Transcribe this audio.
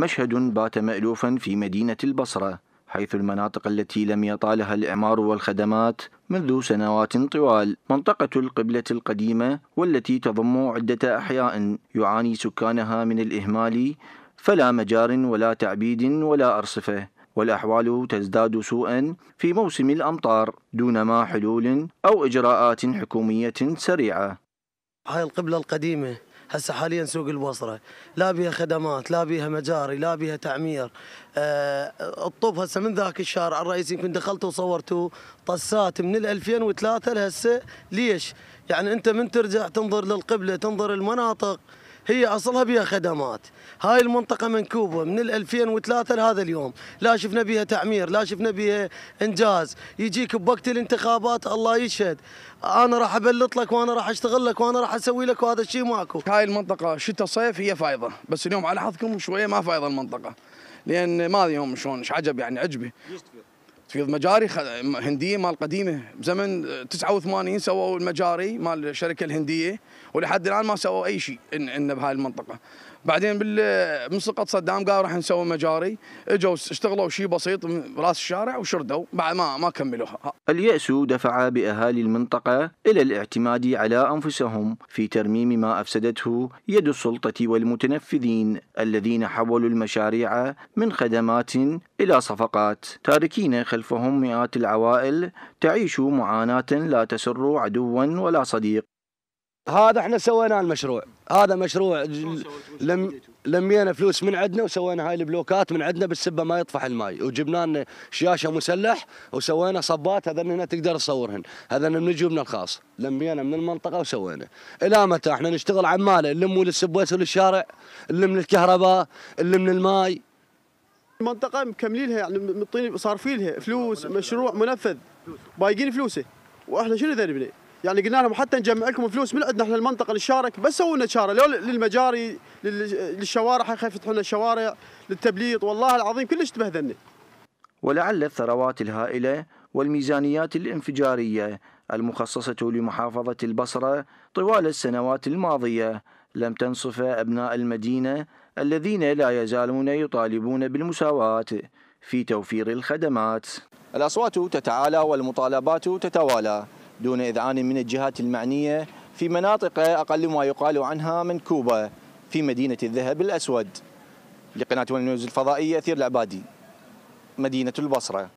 مشهد بات مألوفا في مدينة البصرة حيث المناطق التي لم يطالها الإعمار والخدمات منذ سنوات طوال منطقة القبلة القديمة والتي تضم عدة أحياء يعاني سكانها من الإهمال فلا مجار ولا تعبيد ولا أرصفة والأحوال تزداد سوءا في موسم الأمطار دون ما حلول أو إجراءات حكومية سريعة هاي القبلة القديمة هسه حاليا سوق البصره لا بيها خدمات لا بيها مجاري لا بيها تعمير أه الطب هسه من ذاك الشارع الرئيسي يمكن دخلت وصورته طسات من ال 2003 لهسه ليش يعني انت من ترجع تنظر للقبله تنظر المناطق هي اصلها بها خدمات هاي المنطقه منكوبه من 2003 لهذا اليوم لا شفنا بها تعمير لا شفنا بها انجاز يجيك بوقت الانتخابات الله يشهد انا راح ابلط لك وانا راح اشتغل لك وانا راح اسوي لك وهذا الشيء ماكو هاي المنطقه شتاء صيف هي فايضه بس اليوم على حظكم شويه ما فايضه المنطقه لان ما ادري يوم شلون ايش عجب يعني عجبي في مجاري هنديه مال قديمه بزمن 89 سووا المجاري مال الشركه الهنديه ولحد الان ما سووا اي شيء إن, إن بهاي المنطقه بعدين من سقط صدام قالوا راح نسوي مجاري اجوا اشتغلوا شيء بسيط براس الشارع وشردوا بعد ما ما كملوها اليأس دفع بأهالي المنطقة إلى الاعتماد على أنفسهم في ترميم ما أفسدته يد السلطة والمتنفذين الذين حولوا المشاريع من خدمات إلى صفقات تاركين خلفهم مئات العوائل تعيش معاناة لا تسر عدوا ولا صديق هذا احنا سويناه المشروع هذا مشروع لم لمينا فلوس من عندنا وسوينا هاي البلوكات من عندنا بالسبه ما يطفح الماي وجبنا لنا شياشه مسلح وسوينا صبات هذن هنا تقدر تصورهن هذن من جيبنا الخاص لمينا من المنطقه وسوينا الى متى احنا نشتغل عماله نلم للسبويس وللشارع نلم للكهرباء نلم للماي المنطقه مكملين لها يعني مطين صارفين لها فلوس مشروع منفذ بايقين فلوسه واحنا شنو ذنبنا؟ يعني قلنا لهم حتى نجمع لكم فلوس من عندنا احنا المنطقه نشارك بس سووا لنا شارع لو للمجاري للشوارع حيخاف يفتحوا لنا الشوارع للتبليط والله العظيم كلش تبهذلنا. ولعل الثروات الهائله والميزانيات الانفجاريه المخصصه لمحافظه البصره طوال السنوات الماضيه لم تنصف ابناء المدينه الذين لا يزالون يطالبون بالمساواه في توفير الخدمات. الاصوات تتعالى والمطالبات تتوالى. دون إذعان من الجهات المعنية في مناطق أقل ما يقال عنها منكوبة في مدينة الذهب الأسود لقناة ونيوز الفضائية أثير العبادي مدينة البصرة